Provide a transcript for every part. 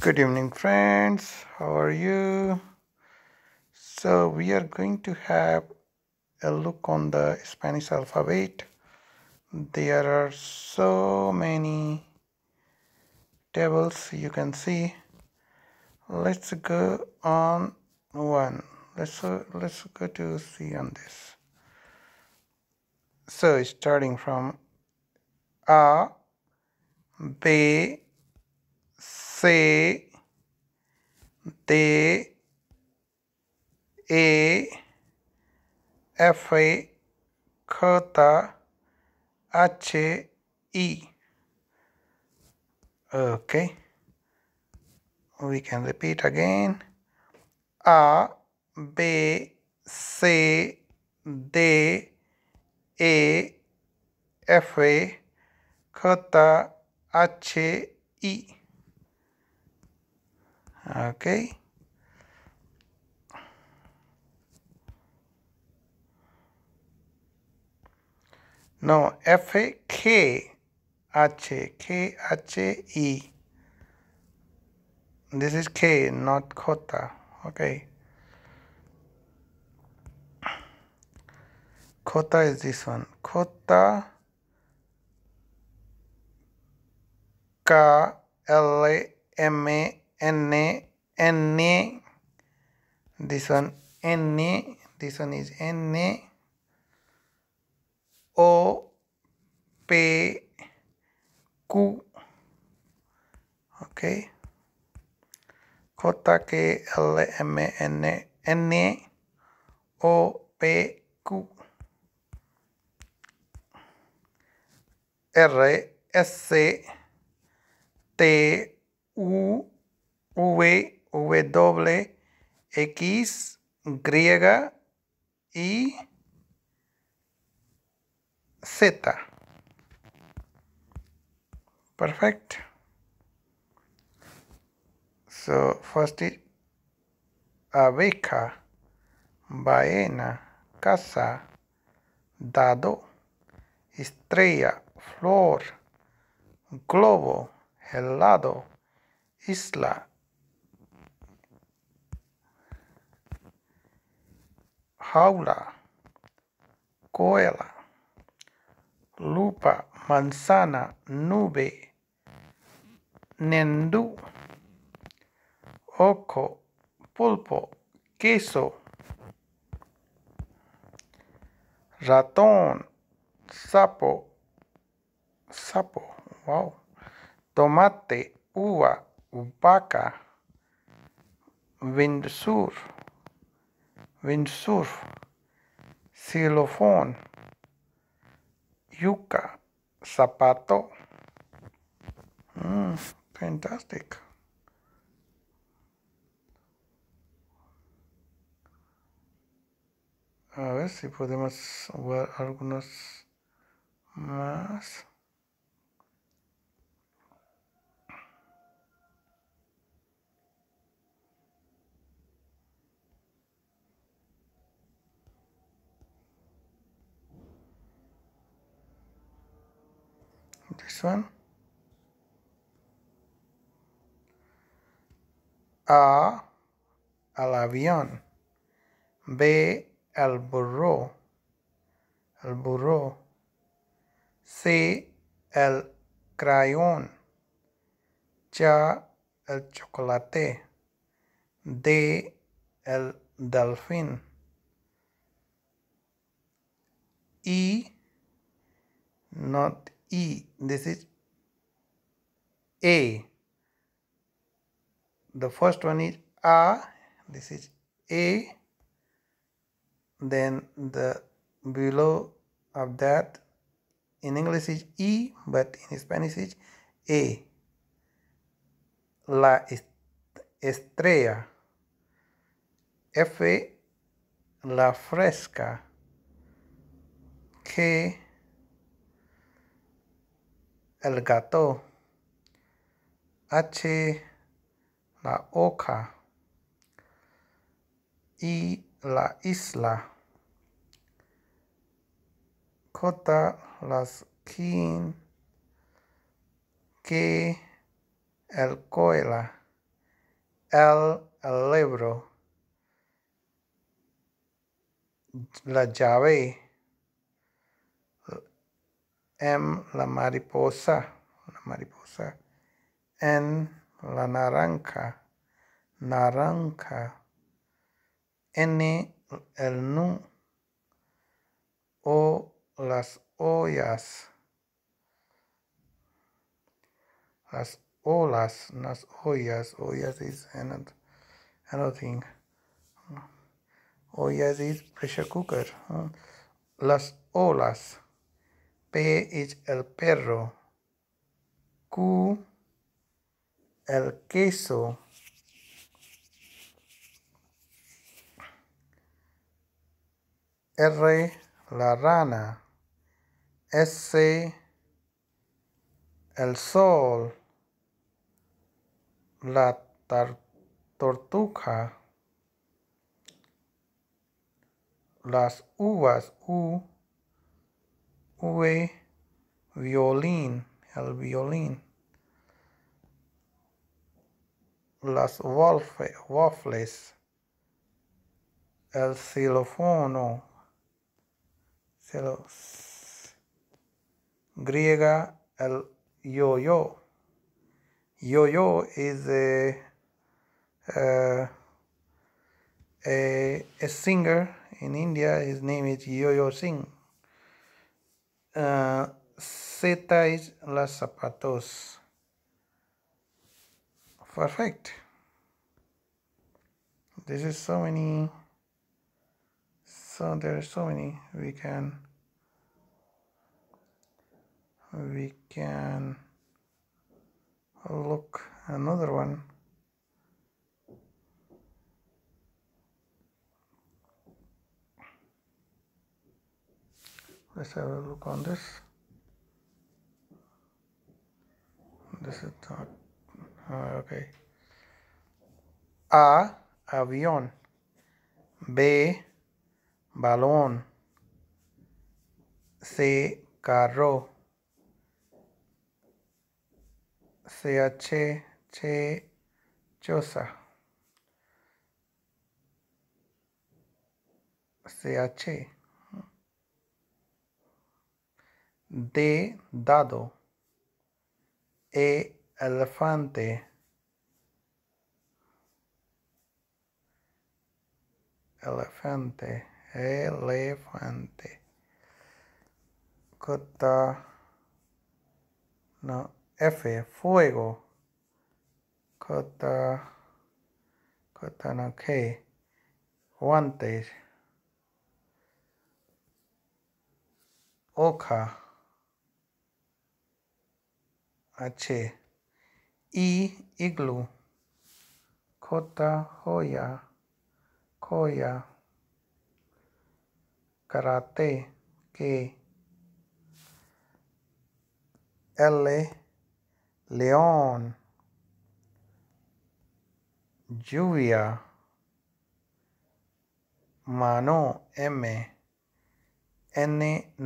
good evening friends how are you so we are going to have a look on the spanish alphabet there are so many tables you can see let's go on one let's let's go to see on this so starting from a b से ते ए okay we can repeat again A B C D A F A K T H E okay now f a k h a k h a e this is k not kota okay kota is this one kota ka na na this one na this one is na o p q okay j k l m n n o p q r s t u V, W, X, griega y Z. Perfect. So first is abeja, baena, casa, dado, estrella, flor, globo, helado, isla, jaula, coela, lupa, manzana, nube, nendu, oco, pulpo, queso, ratón, sapo, sapo, wow, tomate, uva, vaca, windsur. windsurf, xilofón, yuca, zapato. Mm, fantastic. A ver si podemos ver algunas más. this A al avión B el burro el burro C el crayón Cha el chocolate D el delfín E no. E, this is A. The first one is A, this is A. Then the below of that in English is E, but in Spanish is A. La estrella. F. La fresca. K. el gato. H, la oca, Y la isla. Kota las quin. Que, el coela. el libro. La llave. M, la mariposa, la mariposa. N, la naranja, naranja. N, el nu. O, las ollas. Las olas, las ollas. Ollas is another, another thing. Ollas is pressure cooker. Las olas. P es el perro. Q el queso. R la rana. S el sol. La tortuga. Las uvas. U ue, violín, el violín. Las waffles, el xilófono, griega, el yo-yo. Yo-yo is a, uh, a, a singer in India. His name is Yo-Yo Singh uh, ah, is los zapatos. Perfect. This is so many. So there are so many we can we can look another one let's have a look on this this is not uh, okay a avión b balón c carro ch ch choza ch de dado, e elefante, elefante, elefante, cota, no, F, fuego, cota, cota, no, K, guantes, oca છે ઈ ઇગલુ ખોતા હોયા ખોયા કરાતે કે એલે લેઓન lluvia mano m n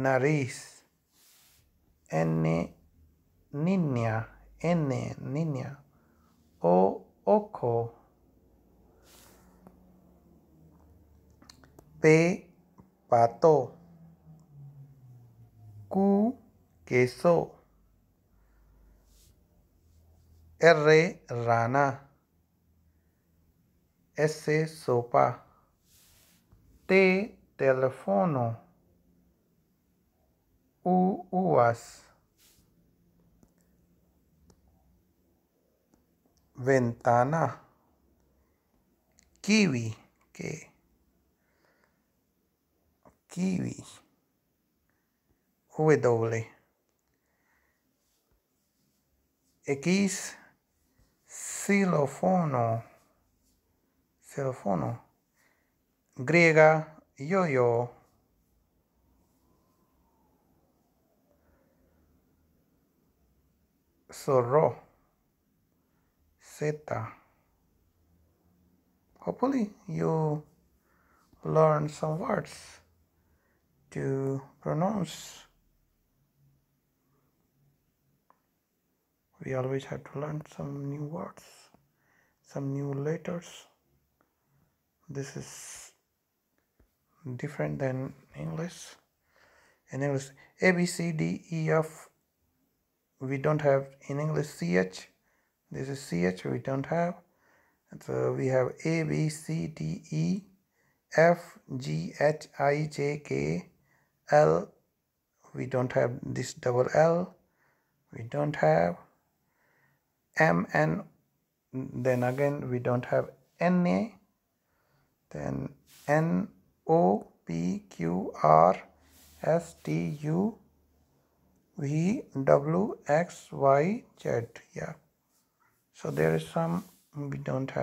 nariz n niña, n, niña, o, oco, p, pato, q, queso, r, rana, s, sopa, t, teléfono, u, uvas, ventana, kiwi, que kiwi, w, x, xilófono, Xilofono. griega, yo-yo, zorro. zeta hopefully you learn some words to pronounce we always have to learn some new words some new letters this is different than english in english a b c d e f we don't have in english ch this is ch we don't have so we have a b c d e f g h i j k l we don't have this double l we don't have m n then again we don't have n a then n o p q r s t u v w x y z yeah so there is some we don't have